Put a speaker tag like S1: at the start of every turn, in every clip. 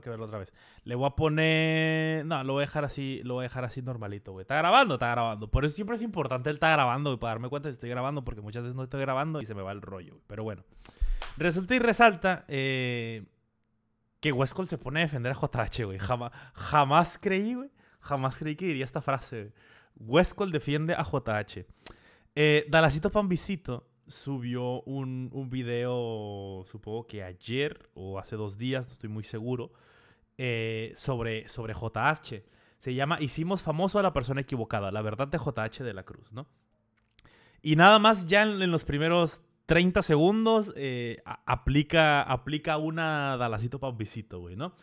S1: que verlo otra vez. Le voy a poner. No, lo voy a dejar así. Lo voy a dejar así normalito, güey. Está grabando, está grabando. Por eso siempre es importante él está grabando, güey, para darme cuenta si estoy grabando, porque muchas veces no estoy grabando y se me va el rollo, güey. Pero bueno. Resulta y resalta eh, que Westcold se pone a defender a JH, güey. Jamás, jamás creí, güey. Jamás creí que diría esta frase, güey. defiende a JH. Eh, Dalacito Pambicito subió un, un, video, supongo que ayer o hace dos días, no estoy muy seguro, eh, sobre, sobre JH. Se llama Hicimos famoso a la persona equivocada, la verdad de JH de la Cruz, ¿no? Y nada más ya en, los primeros 30 segundos eh, aplica, aplica una dalacito para güey, ¿no?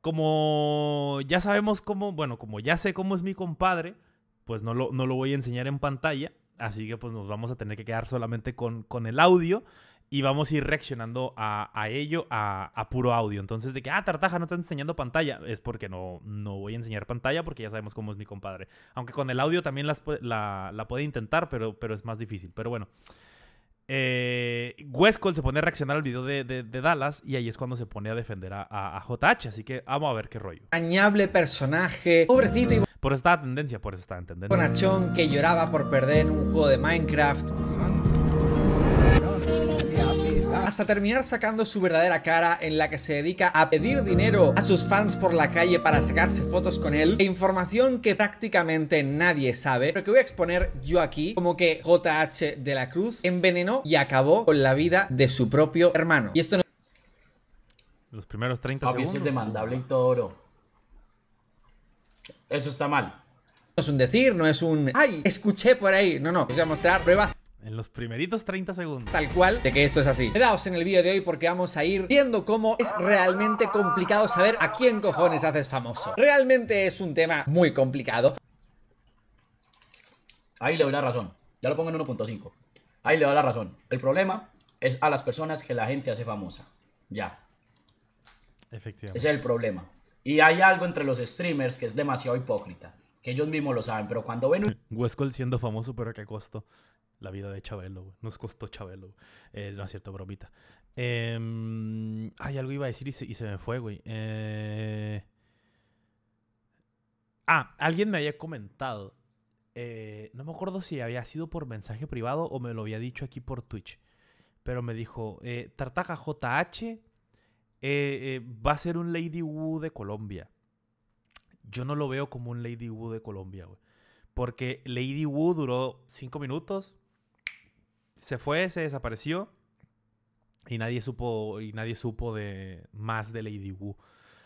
S1: Como ya sabemos cómo, bueno, como ya sé cómo es mi compadre, pues no no lo voy a enseñar en pantalla, Así que pues nos vamos a tener que quedar solamente con, con el audio y vamos a ir reaccionando a, ello a, puro audio. Entonces de que, ah, Tartaja no está enseñando pantalla, es porque no, no voy a enseñar pantalla porque ya sabemos cómo es mi compadre. Aunque con el audio también las, la, la puede intentar, pero, pero es más difícil. Pero bueno. Eh, se pone a reaccionar al video de, de, Dallas y ahí es cuando se pone a defender a, a, JH. Así que vamos a ver qué rollo.
S2: Añable personaje, pobrecito y. Mm.
S1: Por esta tendencia, por esta tendencia.
S2: achón que lloraba por perder en un juego de Minecraft hasta terminar sacando su verdadera cara en la que se dedica a pedir dinero a sus fans por la calle para sacarse fotos con él e información que prácticamente nadie sabe, pero que voy a exponer yo aquí como que JH de la Cruz envenenó y acabó con la vida de su propio hermano. Y esto no...
S1: Los primeros 30 años. segundos. es demandable y todo oro. Eso está mal.
S2: No es un decir, no es un... ¡Ay! Escuché por ahí. No, no. Os voy a mostrar pruebas
S1: en los primeritos 30 segundos.
S2: Tal cual, de que esto es así. Quedaos en el vídeo de hoy porque vamos a ir viendo cómo es realmente complicado saber a quién cojones haces famoso. Realmente es un tema muy complicado.
S3: Ahí le doy la razón. Ya lo pongo en 1.5. Ahí le doy la razón. El problema es a las personas que la gente hace famosa. Ya.
S1: Efectivamente. Ese es el
S3: problema. Y hay algo entre los streamers que es demasiado hipócrita. Que ellos mismos lo saben, pero cuando
S1: ven un... Huesco siendo famoso, pero ¿a qué costo? La vida de Chabelo, güey. Nos costó Chabelo. Eh, no es cierto, bromita. ...hay em, ay, algo iba a decir y se, me fue, güey. Eh, ah, alguien me había comentado. Eh, no me acuerdo si había sido por mensaje privado o me lo había dicho aquí por Twitch. Pero me dijo, Tartaja JH va a ser un Lady Wu de Colombia. Yo no lo veo como un Lady Wu de Colombia, güey. Porque Lady Wu duró ...cinco minutos, se fue, se desapareció y nadie supo, y nadie supo de más de Lady Wu.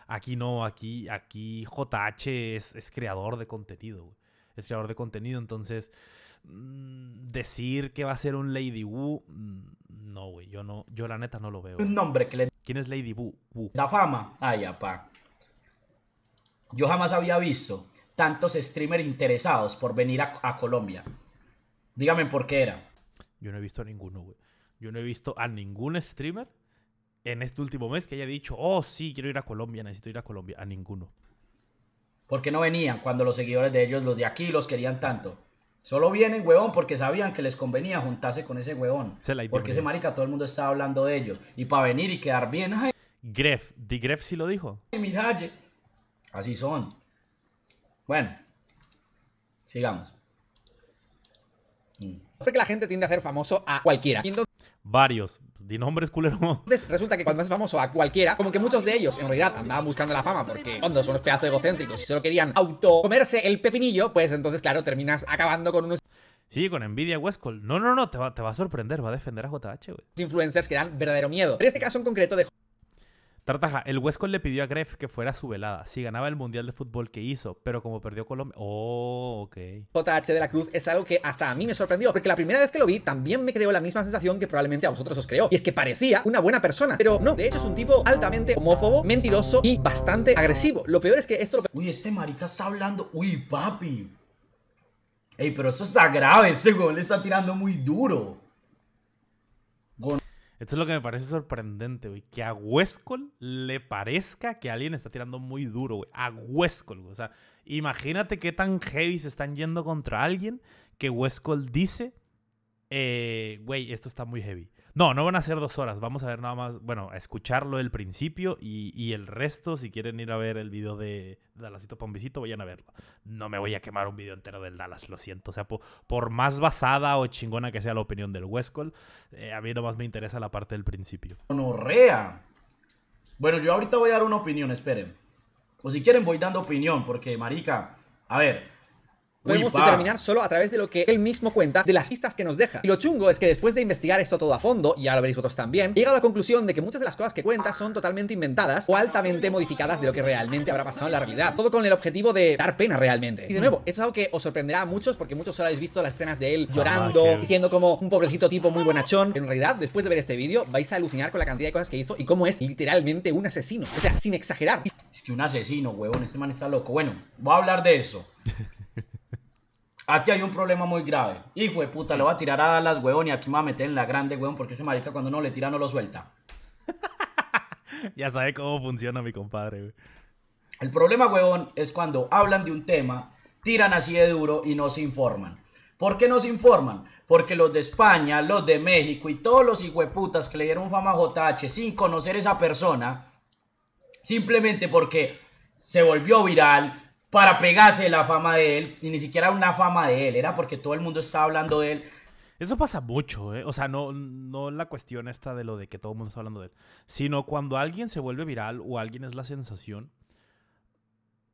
S1: Aquí no, aquí, aquí JH es, creador de contenido, Es creador de contenido, entonces mm, decir que va a ser un Lady Wu, mm, no, güey, yo no, yo la neta no lo veo. nombre que ¿Quién es Lady Wu? La fama.
S3: Ay, apá. Yo jamás había visto tantos streamers interesados por venir a, a Colombia. Dígame por qué era.
S1: Yo no he visto a ninguno, güey. Yo no he visto a ningún streamer en este último mes que haya dicho, oh, sí, quiero ir a Colombia, necesito ir a Colombia. A ninguno.
S3: ¿Por qué no venían cuando los seguidores de ellos, los de aquí, los querían tanto? Solo vienen, huevón, porque sabían que les convenía juntarse con ese huevón.
S1: Se porque ese
S3: marica todo el mundo estaba hablando de ellos. Y para venir y quedar bien.
S1: Gref, Di Gref sí lo dijo.
S3: así son. Bueno, sigamos.
S1: Mm.
S2: Porque la gente tiende a hacer famoso a cualquiera.
S1: Varios. Di nombres, culero.
S2: resulta que cuando haces famoso a cualquiera, como que muchos de ellos en realidad andaban buscando la fama porque cuando son unos pedazos egocéntricos y solo querían auto comerse el pepinillo, pues entonces, claro, terminas
S1: acabando con unos Sí, con envidia Westcol. No, no, no, te va, te va, a sorprender, va a defender a JH, güey. Influencers que dan verdadero miedo. En este caso en concreto de Tartaja, el Huesco le pidió a Greff que fuera su velada. Si ganaba el Mundial de Fútbol que hizo, pero como perdió Colombia. Oh, ok.
S2: JH de la Cruz es algo que hasta a mí me sorprendió, porque la primera vez que lo vi también me creó la misma sensación que probablemente a vosotros os creó. Y es que parecía una buena persona, pero no. De hecho, es un tipo altamente homófobo, mentiroso y bastante agresivo.
S3: Lo peor es que esto. Lo... Uy, ese marica está hablando. Uy, papi. Ey, pero eso está grave. Ese gol le está tirando muy duro.
S1: Esto es lo que me parece sorprendente, güey. Que a Huescol le parezca que alguien está tirando muy duro, güey. A Huescol, güey. O sea, imagínate qué tan heavy se están yendo contra alguien que Huescol dice, eh, güey, esto está muy heavy. No, no van a ser dos horas. Vamos a ver nada más, bueno, a escucharlo el principio y, el resto, si quieren ir a ver el video de Dalasito Pombicito, vayan a verlo. No me voy a quemar un video entero del Dallas, lo siento. O sea, por, más basada o chingona que sea la opinión del Westcol, eh, a mí nomás me interesa la parte del principio. ¡Honorrea! Bueno, yo ahorita voy a dar una opinión, esperen. O si quieren voy dando opinión, porque, marica, a ver podemos determinar
S2: solo a través de lo que él mismo cuenta de las pistas que nos deja. Y lo chungo es que después de investigar esto todo a fondo, y ya lo veréis vosotros también, llega a la conclusión de que muchas de las cosas que cuenta son totalmente inventadas o altamente modificadas de lo que realmente habrá pasado en la realidad. Todo con el objetivo de dar pena realmente. Y de mm. nuevo, esto es algo que os sorprenderá a muchos porque muchos solo habéis visto las escenas de él llorando, Y siendo como un pobrecito tipo muy buenachón En realidad, después de ver este vídeo, vais a alucinar con la cantidad de cosas que hizo y cómo es literalmente un asesino. O sea, sin exagerar.
S3: Es que un asesino, huevón, este man está loco. Bueno, voy a hablar de eso. Aquí hay un problema muy grave. Hijo de puta, le voy a tirar a las huevón, y aquí me va a meter en la grande, huevón, porque ese marica cuando no le tira no lo suelta.
S1: ya sabe cómo funciona mi compadre,
S3: El problema, huevón, es cuando hablan de un tema, tiran así de duro y no se informan. ¿Por qué no se informan? Porque los de España, los de México y todos los hijueputas que le dieron fama a JH sin conocer esa persona, simplemente porque se volvió viral, para pegarse la fama de él, y ni siquiera una fama
S1: de él, era porque todo el mundo estaba hablando de él. Eso pasa mucho, ¿eh? O sea, no, no la cuestión esta de lo de que todo el mundo está hablando de él, sino cuando alguien se vuelve viral o alguien es la sensación.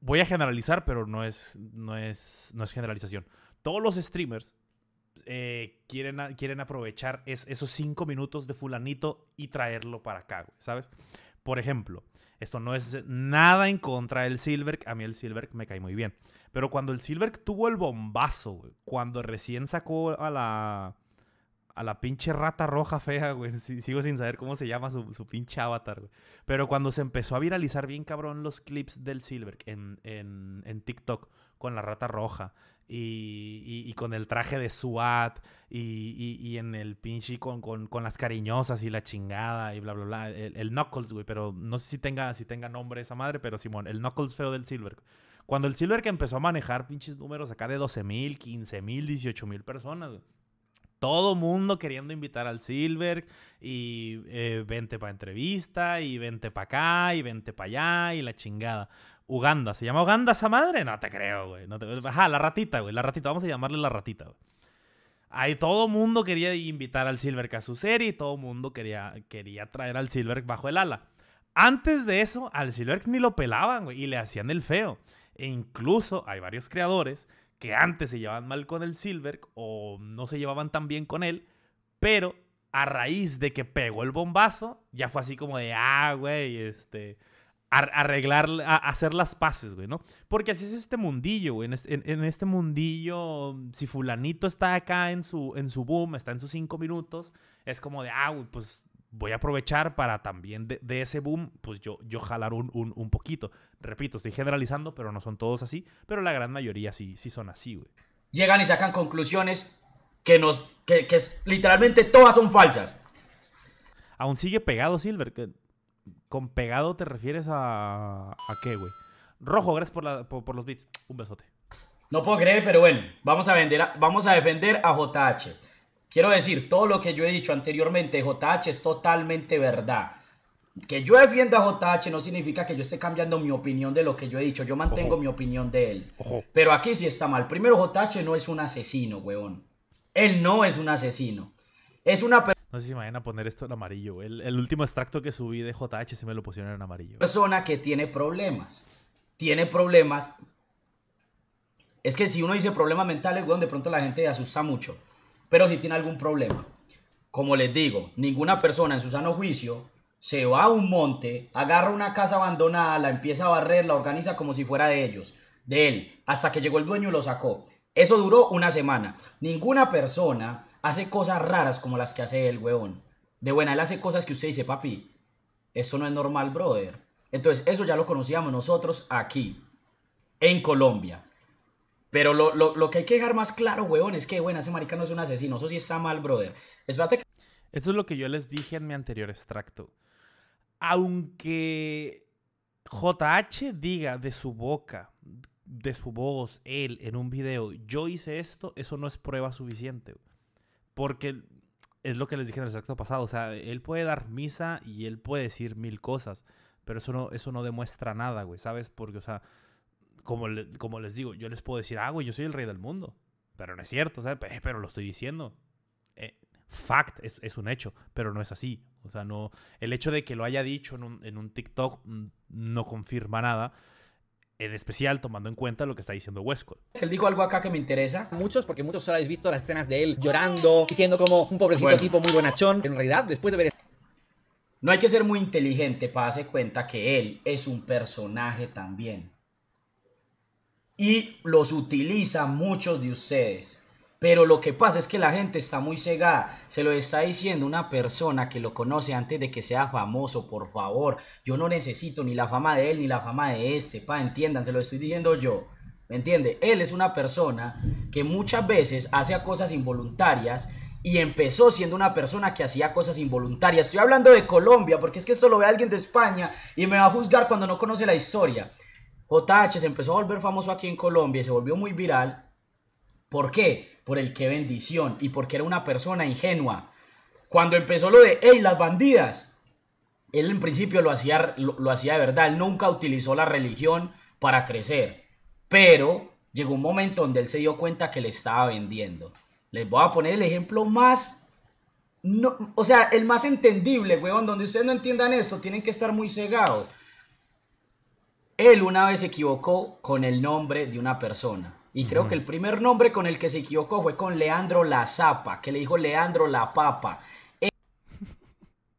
S1: Voy a generalizar, pero no es, no es, no es generalización. Todos los streamers eh, quieren, quieren aprovechar esos cinco minutos de fulanito y traerlo para acá, ¿sabes? Por ejemplo, esto no es nada en contra del Silver. A mí el Silver me cae muy bien. Pero cuando el Silver tuvo el bombazo, cuando recién sacó a la. A la pinche rata roja fea, Sigo sin saber cómo se llama su, pinche avatar, Pero cuando se empezó a viralizar bien cabrón los clips del Silver en, en TikTok con la rata roja y, con el traje de SWAT y, en el pinche con, con, las cariñosas y la chingada y bla, bla, bla. El, Knuckles, güey, pero no sé si tenga, si tenga nombre esa madre, pero Simón, el Knuckles feo del Silver. Cuando el Silver que empezó a manejar pinches números acá de 12 mil, 15 mil, 18 mil personas, Todo mundo queriendo invitar al Silver y eh, vente para entrevista y vente para acá y vente para allá y la chingada. Uganda. ¿Se llama Uganda esa madre? No te creo, güey. No te... Ajá, la ratita, güey. La ratita. Vamos a llamarle la ratita, güey. Ahí todo mundo quería invitar al Silverk a su serie y todo mundo quería, quería traer al Silver bajo el ala. Antes de eso, al Silver ni lo pelaban, güey, y le hacían el feo. E incluso hay varios creadores que antes se llevaban mal con el Silver o no se llevaban tan bien con él, pero a raíz de que pegó el bombazo, ya fue así como de, ah, güey, este, arreglar, hacer las paces, güey, ¿no? Porque así es este mundillo, güey. En este, en, este, mundillo, si fulanito está acá en su, en su boom, está en sus cinco minutos, es como de, ah, pues voy a aprovechar para también de, ese boom, pues yo, yo jalar un, poquito. Repito, estoy generalizando, pero no son todos así, pero la gran mayoría sí, sí son así, güey. Llegan y sacan conclusiones que nos, que, que literalmente todas son falsas. Aún sigue pegado Silver, que ¿Con pegado te refieres a, qué, güey? Rojo, gracias por, los bits. Un besote. No puedo creer, pero bueno, vamos
S3: a, vender vamos a defender a JH. Quiero decir, todo lo que yo he dicho anteriormente, JH es totalmente verdad. Que yo defienda a JH no significa que yo esté cambiando mi opinión de lo que yo he dicho. Yo mantengo mi opinión de él. Pero aquí sí está mal. Primero, JH no es un
S1: asesino, weón. Él no es un asesino. Es una persona no sé si me vayan a poner esto en amarillo. El, el último extracto que subí de JH se me lo pusieron en amarillo. Persona que tiene problemas.
S3: Tiene problemas. Es que si uno dice problemas mentales, de pronto la gente asusta mucho. Pero si tiene algún problema. Como les digo, ninguna persona en su sano juicio se va a un monte, agarra una casa abandonada, la empieza a barrer, la organiza como si fuera de ellos, de él, hasta que llegó el dueño y lo sacó. Eso duró una semana. Ninguna persona hace cosas raras como las que hace el huevón. De buena, él hace cosas que usted dice, papi, eso no es normal, brother. Entonces, eso ya lo conocíamos nosotros aquí, en Colombia. Pero lo, que hay que dejar más claro, huevón, es que, bueno, ese marica no es un asesino. Eso sí está mal, brother. Esto es lo que yo les
S1: dije en mi anterior extracto. Aunque JH diga de su boca, de su voz, él, en un video, yo hice esto, eso no es prueba suficiente. Porque es lo que les dije en el acto pasado, o sea, él puede dar misa y él puede decir mil cosas, pero eso no, eso no demuestra nada, güey, ¿sabes? Porque, o sea, como, como les digo, yo les puedo decir, ah, güey, yo soy el rey del mundo, pero no es cierto, ¿sabes? pero lo estoy diciendo. Eh, fact, es, es, un hecho, pero no es así. O sea, no, el hecho de que lo haya dicho en un, en un TikTok mm, no confirma nada en especial tomando en cuenta lo que está diciendo Westcott.
S3: Él dijo algo acá que me interesa. Muchos,
S2: porque muchos solo habéis visto las escenas de él llorando, siendo como un pobrecito tipo muy bonachón. En realidad, después de
S3: ver... No hay que ser muy inteligente para darse cuenta que él es un personaje también. Y los utiliza muchos de ustedes pero lo que pasa es que la gente está muy cegada. Se lo está diciendo una persona que lo conoce antes de que sea famoso, por favor. Yo no necesito ni la fama de él ni la fama de este, pa, entiendan, se lo estoy diciendo yo. ¿Me entiende? Él es una persona que muchas veces hace cosas involuntarias y empezó siendo una persona que hacía cosas involuntarias. Estoy hablando de Colombia porque es que esto lo ve alguien de España y me va a juzgar cuando no conoce la historia. JH se empezó a volver famoso aquí en Colombia y se volvió muy viral. ¿Por qué? por el que bendición y porque era una persona ingenua. Cuando empezó lo de, hey, las bandidas, él en principio lo hacía, lo, hacía de verdad, él nunca utilizó la religión para crecer, pero llegó un momento donde él se dio cuenta que le estaba vendiendo. Les voy a poner el ejemplo más, no, o sea, el más entendible, weón, donde ustedes no entiendan esto, tienen que estar muy cegados. Él una vez se equivocó con el nombre de una persona. Y creo que el primer nombre con el que se equivocó fue con Leandro La Zapa, que le dijo Leandro La Papa.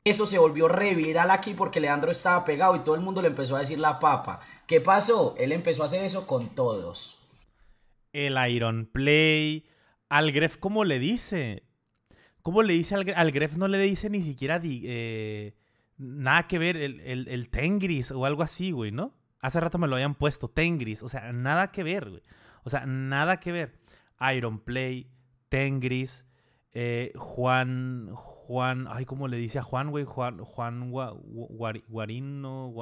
S3: Eso se volvió reviral aquí porque Leandro estaba pegado y todo el mundo le empezó a decir La Papa. ¿Qué pasó? Él empezó a hacer eso con todos.
S1: El Iron Play. Al Gref, ¿cómo le dice? ¿Cómo le dice al Gref? Al Gref no le dice ni siquiera eh, nada que ver el, el, el Tengris o algo así, güey, ¿no? Hace rato me lo habían puesto, Tengris, o sea, nada que ver, güey. O sea, nada que ver. Iron Play, Tengris, eh, Juan, Juan, ay, ¿cómo le dice a Juan, güey? Juan, Juan Guarino,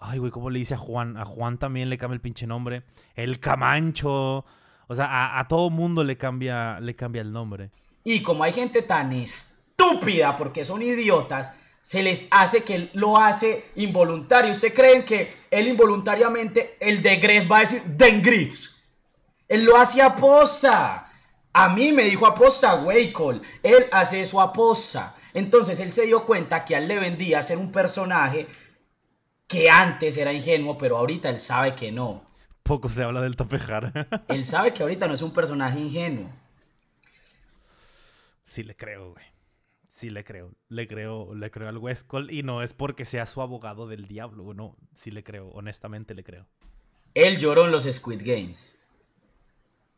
S1: ay, güey, ¿cómo le dice a Juan? A Juan también le cambia el pinche nombre. El Camancho. O sea, a, todo mundo le cambia, le cambia el nombre. Y como hay gente tan
S3: estúpida porque son idiotas, se les hace que él lo hace involuntario. ¿Ustedes creen que él involuntariamente, el de Gref va a decir Grief? Él lo hace a posa. A mí me dijo a posa, Cole. Él hace eso a posa. Entonces él se dio cuenta que al él le vendía a ser un personaje que antes era ingenuo, pero ahorita él sabe que no.
S1: Poco se habla del topejar
S3: él sabe que ahorita no es un personaje ingenuo.
S1: Sí, le creo, güey sí le creo. Le creo, le creo al Westcold y no es porque sea su abogado del diablo, no, sí le creo, honestamente le creo.
S3: Él lloró en los Squid Games.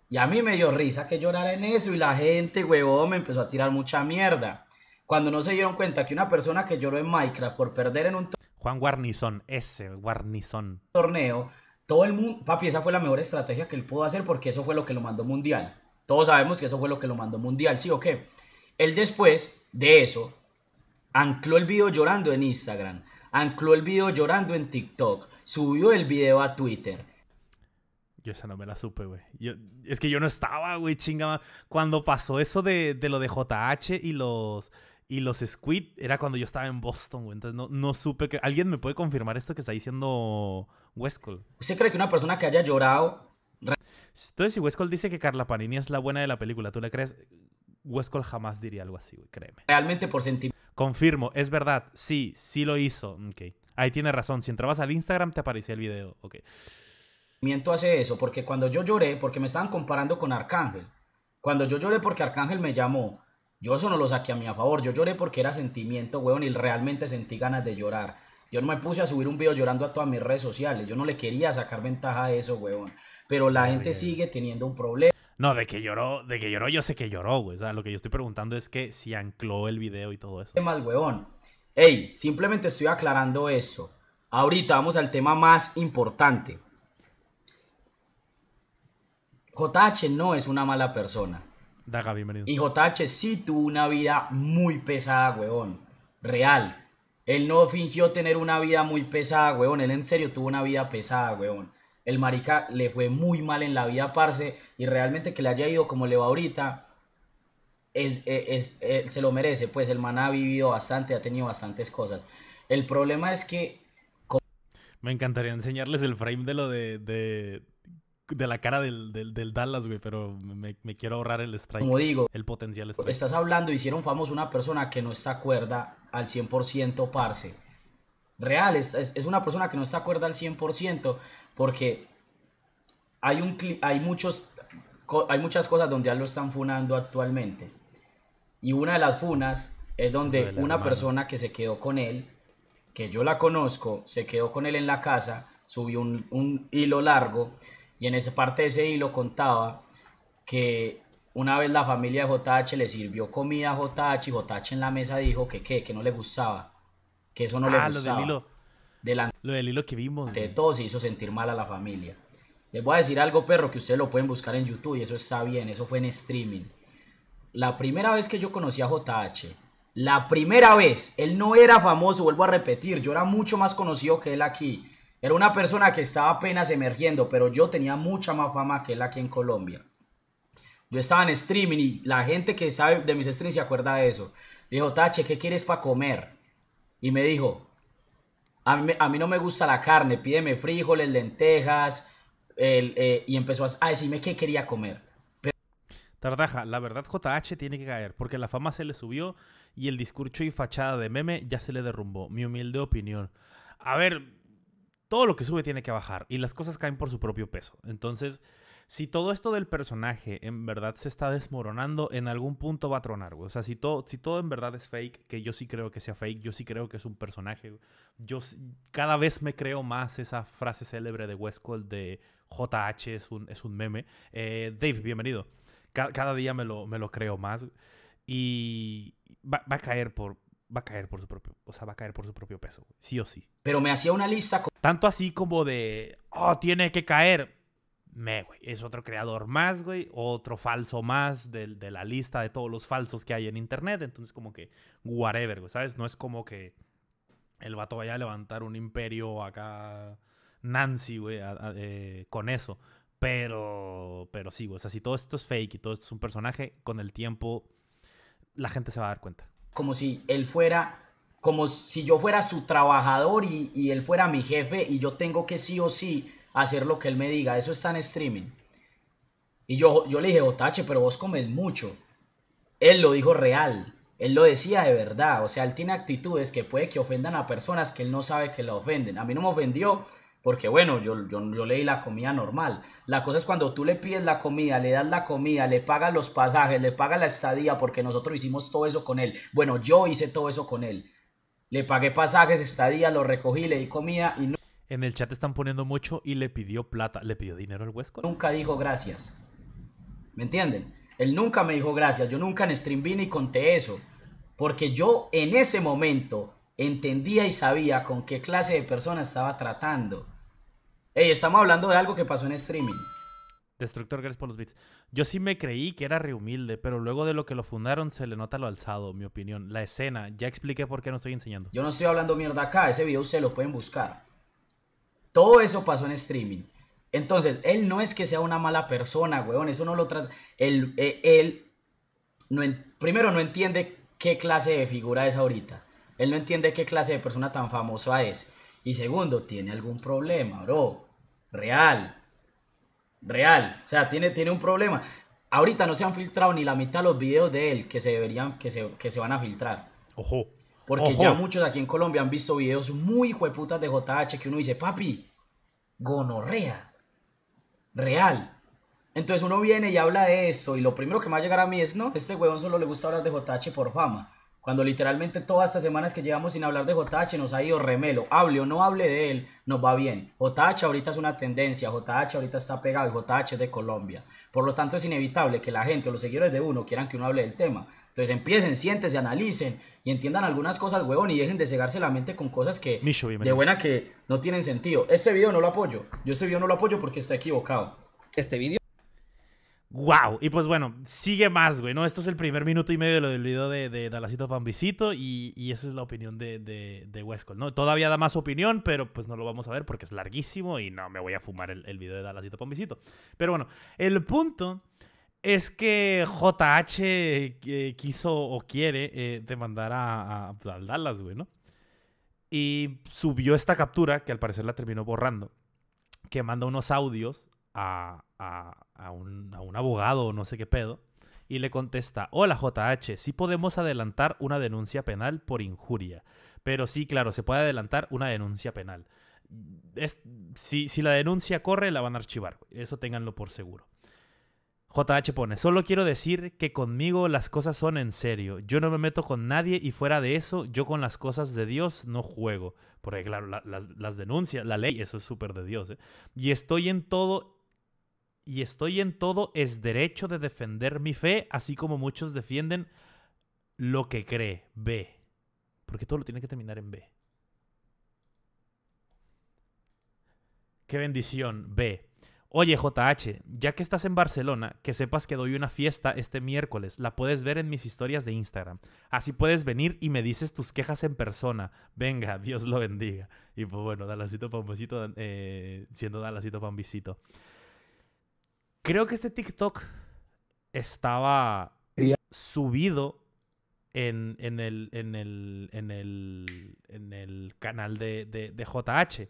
S3: Y a mí me dio risa que llorara en eso y la gente, huevón, me empezó a tirar mucha mierda. Cuando no se dieron cuenta que una persona que lloró en Minecraft por perder en un
S1: Juan Guarnizón, ese Guarnizón.
S3: Torneo, todo el mundo, papi, esa fue la mejor estrategia que él pudo hacer porque eso fue lo que lo mandó mundial. Todos sabemos que eso fue lo que lo mandó mundial, ¿sí o qué? Él después de eso ancló el video llorando en Instagram, ancló el video llorando en TikTok, subió el video a
S1: Twitter. Yo esa no me la supe, güey. Es que yo no estaba, güey, chingada. Cuando pasó eso de, lo de JH y los, y los Squid, era cuando yo estaba en Boston, güey. Entonces no, no supe que... ¿Alguien me puede confirmar esto que está diciendo Westcol? ¿Usted cree que una persona que haya llorado... Entonces si Westcol dice que Carla Panini es la buena de la película, ¿tú la crees? Huesco jamás diría algo así, güey, créeme. Realmente por sentimiento. Confirmo, es verdad, sí, sí lo hizo. Ok, ahí tiene razón. Si entrabas al Instagram te aparecía el video, ok.
S3: Miento hace eso, porque cuando yo lloré, porque me estaban comparando con Arcángel, cuando yo lloré porque Arcángel me llamó, yo eso no lo saqué a mi a favor, yo lloré porque era sentimiento, weón, y realmente sentí ganas de llorar. Yo no me puse a subir un video llorando a todas mis redes sociales, yo no le quería sacar ventaja a eso, weón. Pero la gente sigue teniendo un
S1: problema. No, de que lloró, de que lloró, yo sé que lloró, güey. O sea, lo que yo estoy preguntando es que si ancló el video y todo eso. Qué mal, huevón. Ey, simplemente estoy aclarando eso. Ahorita
S3: vamos al tema más importante. JH no es una mala persona.
S1: Daga, bienvenido. Y
S3: JH sí tuvo una vida muy pesada, huevón. Real. Él no fingió tener una vida muy pesada, huevón. Él en serio tuvo una vida pesada, huevón. El marica le fue muy mal en la vida, parce, y realmente que le haya ido como le va ahorita, es, es, eh, se lo merece, pues el man ha vivido bastante, ha tenido bastantes cosas. El problema es que...
S1: Me encantaría enseñarles el frame de lo de, de, de la cara del, del, del Dallas, güey, pero me, quiero ahorrar el strike. Como digo, el potencial Estás
S3: hablando, hicieron famoso una persona que no está cuerda al 100%, parce. Real, es, es una persona que no está cuerda al 100%, porque hay, un, hay, muchos, hay muchas cosas donde ya lo están funando actualmente. Y una de las funas es donde una persona que se quedó con él, que yo la conozco, se quedó con él en la casa, subió un, hilo largo y en esa parte de ese hilo contaba que una vez la familia de JH le sirvió comida a JH y JH en la mesa dijo que qué, que no le gustaba, que eso no le ah, gustaba lo del hilo que vimos. De todo se hizo sentir mal a la familia. Les voy a decir algo, perro, que ustedes lo pueden buscar en YouTube y eso está bien, eso fue en streaming. La primera vez que yo conocí a JH, la primera vez, él no era famoso, vuelvo a repetir, yo era mucho más conocido que él aquí. Era una persona que estaba apenas emergiendo, pero yo tenía mucha más fama que él aquí en Colombia. Yo estaba en streaming y la gente que sabe de mis streams se acuerda de eso. Le dijo, J.H., ¿qué quieres para comer? Y me dijo, a mí, no me gusta la carne, pídeme frijoles, lentejas, eh, y empezó a, decirme qué quería
S1: comer. Tardaja, la verdad JH tiene que caer, porque la fama se le subió y el discurso y fachada de meme ya se le derrumbó, mi humilde opinión. A ver, todo lo que sube tiene que bajar y las cosas caen por su propio peso. Entonces, si todo esto del personaje en verdad se está desmoronando, en algún punto va a tronar, güey. O sea, si todo, si todo en verdad es fake, que yo sí creo que sea fake, yo sí creo que es un personaje, Yo cada vez me creo más esa frase célebre de Westcold de JH es un, es un meme. Eh, Dave, bienvenido. Cada, día me lo, me lo creo más. Y va, a caer por, va a caer por su propio, o va a caer por su propio peso, sí o sí. Pero me hacía una lista. Tanto así como de, oh, tiene que caer. Me, güey, es otro creador más, güey, otro falso más de, la lista de todos los falsos que hay en internet. Entonces, como que, whatever, güey, ¿sabes? No es como que el vato vaya a levantar un imperio acá, Nancy, güey, eh, con eso. Pero, pero sí, güey, o sea, si todo esto es fake y todo esto es un personaje, con el tiempo la gente se va a dar cuenta. Como si él fuera como si yo fuera su trabajador y, él fuera mi jefe
S3: y yo tengo que sí o sí hacer lo que él me diga. Eso está en streaming. Y yo, yo le dije, Otache, pero vos comes mucho. Él lo dijo real. Él lo decía de verdad. O sea, él tiene actitudes que puede que ofendan a personas que él no sabe que la ofenden. A mí no me ofendió porque, bueno, yo, yo, yo leí la comida normal. La cosa es cuando tú le pides la comida, le das la comida, le pagas los pasajes, le pagas la estadía, porque nosotros hicimos todo eso con él. Bueno, yo hice todo eso con él. Le pagué pasajes, estadía, lo recogí, le di comida y no.
S1: En el chat están poniendo mucho y le pidió plata. ¿Le pidió dinero al Huesco? Nunca dijo gracias.
S3: ¿Me entienden? Él nunca me dijo gracias. Yo nunca en stream vine y conté eso. Porque yo en ese momento entendía y sabía con qué clase de persona estaba tratando. Ey, estamos hablando de algo que pasó en streaming.
S1: Destructor, gracias por los bits. Yo sí me creí que era rehumilde, pero luego de lo que lo fundaron se le nota lo alzado, mi opinión. La escena, ya expliqué por qué no estoy enseñando. Yo no estoy
S3: hablando mierda acá, ese video se lo pueden buscar. Todo eso pasó en streaming. Entonces, él no es que sea una mala persona, weón. Eso no lo trata. Eh, él, no primero no entiende qué clase de figura es ahorita. Él no entiende qué clase de persona tan famosa es. Y segundo, tiene algún problema, bro. Real. Real. O sea, tiene, tiene un problema. Ahorita no se han filtrado ni la mitad de los videos de él que se deberían, que se, que se van a filtrar.
S1: Ojo. Porque ya
S3: muchos aquí en Colombia han visto videos muy jueputas de JH que uno dice, papi, gonorrea, real. Entonces uno viene y habla de eso y lo primero que me va a llegar a mí es, no, este huevón solo le gusta hablar de JH por fama. Cuando literalmente todas estas semanas que llevamos sin hablar de JH nos ha ido remelo. Hable o no hable de él, nos va bien. JH ahorita es una tendencia, JH ahorita está pegado y JH es de Colombia. Por lo tanto es inevitable que la gente o los seguidores de uno quieran que uno hable del tema. Entonces empiecen, sienten, se analicen y entiendan algunas cosas, huevón, y dejen de cegarse la mente con cosas que de buena que no tienen sentido. Este video no lo apoyo. Yo este video no lo apoyo porque está equivocado. Este video.
S1: Wow, y pues bueno, sigue más, güey, ¿no? Esto es el primer minuto y medio de lo del video de, de Dalasito Pambicito y, esa es la opinión de, de, ¿no? Todavía da más opinión, pero pues no lo vamos a ver porque es larguísimo y no me voy a fumar el, video de Dalacito Pambicito. Pero bueno, el punto es que JH eh, quiso o quiere eh, demandar a, a, Dallas, güey, ¿no? Y subió esta captura, que al parecer la terminó borrando, que manda unos audios a, un, abogado o no sé qué pedo, y le contesta, hola JH, sí podemos adelantar una denuncia penal por injuria, pero sí, claro, se puede adelantar una denuncia penal. si, si la denuncia corre, la van a archivar, eso ténganlo por seguro. JH pone, solo quiero decir que conmigo las cosas son en serio. Yo no me meto con nadie y fuera de eso, yo con las cosas de Dios no juego. Porque claro, las, denuncias, la ley, eso es súper de Dios. ¿eh? Y estoy en todo... Y estoy en todo es derecho de defender mi fe, así como muchos defienden lo que cree, B. Porque todo lo tiene que terminar en B. Qué bendición, B. Oye, JH, ya que estás en Barcelona, que sepas que doy una fiesta este miércoles. La puedes ver en mis historias de Instagram. Así puedes venir y me dices tus quejas en persona. Venga, Dios lo bendiga. Y pues bueno, Dalasito Pambisito, eh, siendo Dalasito Pambisito. Creo que este TikTok estaba subido en, el, en, el, canal de, de JH.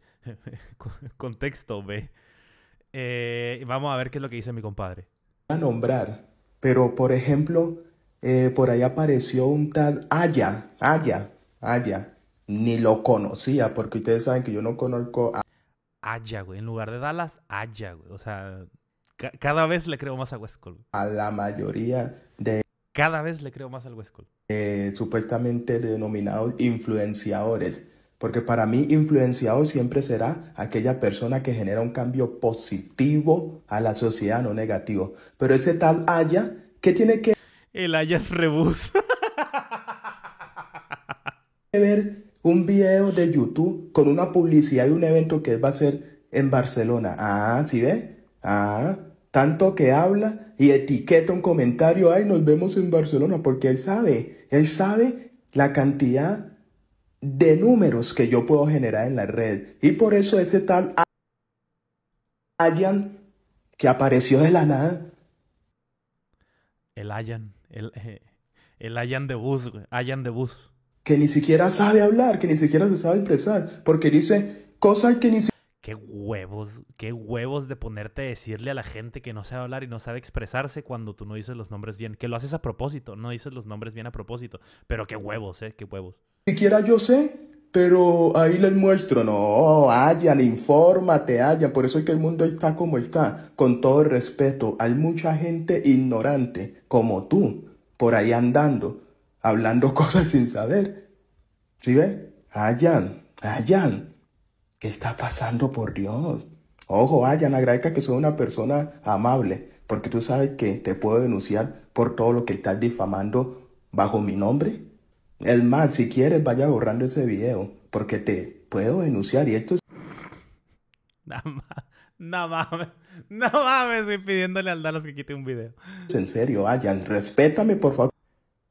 S1: Contexto B. Eh, vamos a ver qué es lo que dice mi compadre.
S4: A nombrar, pero por ejemplo, eh, por ahí apareció un tal Aya, Aya, Aya. Ni lo conocía, porque ustedes saben que yo no conozco a...
S1: Aya, güey. En lugar de Dallas, Aya, güey. O sea, cada vez le creo más a West
S4: A la mayoría de...
S1: Cada vez le creo más al West
S4: eh, supuestamente denominados influenciadores. Porque para mí influenciado siempre será aquella persona que genera un cambio positivo a la sociedad, no negativo. Pero ese tal Haya, ¿qué tiene que... El Haya Rebus. ver un video de YouTube con una publicidad y un evento que va a ser en Barcelona. Ah, ¿sí ve? Ah, tanto que habla y etiqueta un comentario, ay, nos vemos en Barcelona, porque él sabe, él sabe la cantidad de números que yo puedo generar en la red. Y por eso ese tal Allan que apareció de la nada.
S1: El Allan, el, eh, el de Bus, Allan de Bus.
S4: Que ni siquiera sabe hablar, que ni siquiera se sabe expresar, porque dice cosas que ni siquiera
S1: qué huevos, qué huevos de ponerte a decirle a la gente que no sabe hablar y no sabe expresarse cuando tú no dices los nombres bien, que lo haces a propósito, no dices los nombres bien a propósito, pero qué huevos, eh, qué huevos.
S4: Ni Siquiera yo sé, pero ahí les muestro, no, hayan, infórmate, hayan, por eso es que el mundo está como está, con todo respeto, hay mucha gente ignorante, como tú, por ahí andando, hablando cosas sin saber, ¿sí ve? Hayan, hayan. ¿Qué está pasando por Dios? Ojo, vayan, agradezca que soy una persona amable, porque tú sabes que te puedo denunciar por todo lo que estás difamando bajo mi nombre. Es más, si quieres, vaya borrando ese video, porque te puedo denunciar y esto es... Nada más,
S1: nada más. No mames, estoy pidiéndole al Dallas que quite un
S4: video. En serio, vayan, respétame, por favor.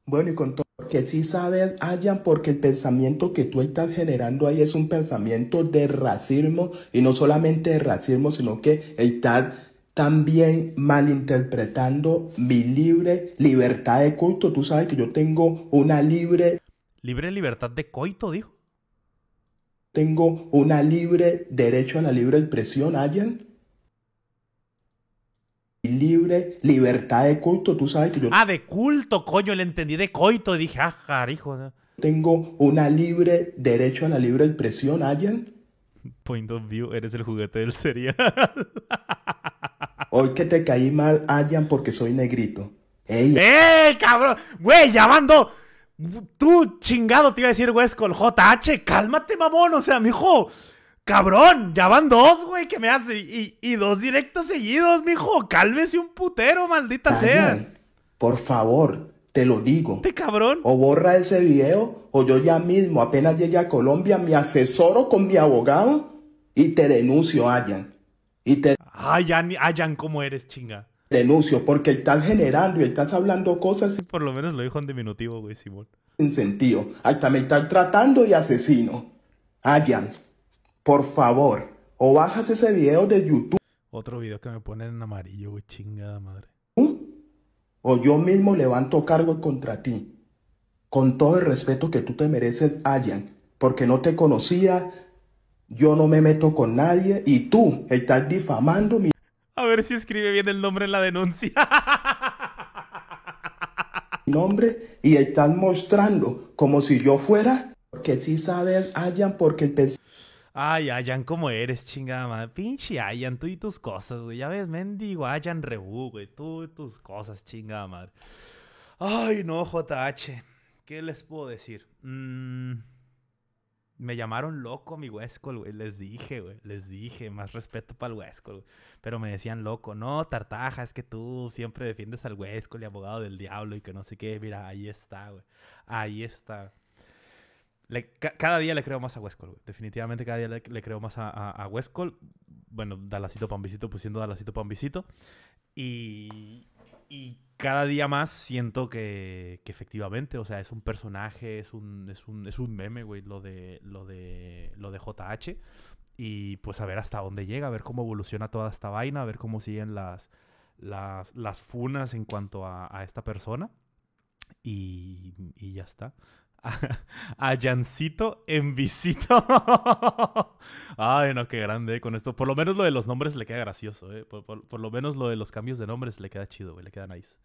S4: Bueno, y con todo. Que sí sabes, hayan, porque el pensamiento que tú estás generando ahí es un pensamiento de racismo y no solamente de racismo, sino que estás también malinterpretando mi libre libertad de coito. Tú sabes que yo tengo una libre...
S1: Libre libertad de coito, dijo
S4: tengo una libre derecho a la libre expresión, hayan libre, libertad de coito, tú sabes que yo... Ah, de
S1: culto, coño, le entendí de coito, dije, ajá, ah, hijo. De...
S4: Tengo una libre, derecho a la libre expresión, Ayan.
S1: Point of view, eres
S4: el juguete del serial. Hoy que te caí mal, Ayan, porque soy negrito. ¡Ey! ¡Ey, ¡Eh, cabrón! ¡Güey, llamando! Tú,
S1: chingado, te iba a decir, güey, con JH, cálmate, mamón, o sea, hijo. Cabrón, ya van dos, güey, que me hace. Y, dos directos seguidos, mijo. Cálmese un putero,
S4: maldita sea. Por favor, te lo digo. Te este cabrón. O borra ese video, o yo ya mismo, apenas llegué a Colombia, me asesoro con mi abogado y te denuncio, Ayan. Y te.
S1: Ayan, Ayan, ¿cómo eres, chinga?
S4: Denuncio, porque estás generando y estás hablando cosas. por
S1: lo menos lo dijo en diminutivo, güey, Simón.
S4: Sin sentido. Hasta me estás tratando y asesino. Ayan. Por favor, o bajas ese video de YouTube.
S1: Otro video que me ponen en amarillo, chingada madre.
S4: O yo mismo levanto cargo contra ti. Con todo el respeto que tú te mereces, Ayan, porque no te conocía, yo no me meto con nadie y tú estás difamando mi...
S1: A ver si escribe bien el nombre en la denuncia.
S4: nombre y estás mostrando como si yo fuera... Porque sí sabes, Ayan, porque te
S1: Ay, Ayan, ¿cómo eres, chingada madre? Pinche Ayan, tú y tus cosas, güey. Ya ves, mendigo, Ayan Rebu, güey. Tú y tus cosas, chingada madre. Ay, no, JH. ¿Qué les puedo decir? Mm, me llamaron loco a mi Huescol, güey. Les dije, güey. Les dije, más respeto para el huesco, güey. Pero me decían loco, no, Tartaja, es que tú siempre defiendes al huesco, y abogado del diablo y que no sé qué. Mira, ahí está, güey. Ahí está cada día le creo más a Westcol, Definitivamente cada día le, creo más a, a, Bueno, dalacito Pambisito, pues siendo dalacito Pambisito. Y, y cada día más siento que, que, efectivamente, o sea, es un personaje, es un, es un, es un meme, güey, lo de, lo, de, lo de JH. Y pues a ver hasta dónde llega, a ver cómo evoluciona toda esta vaina, a ver cómo siguen las, las, las funas en cuanto a, a esta persona. Y, y, ya está. a Jancito en visito. Ay, no, qué grande eh, con esto. Por lo menos lo de los nombres le queda gracioso, ¿eh? Por, lo menos lo de los cambios de nombres le queda chido, Le queda nice.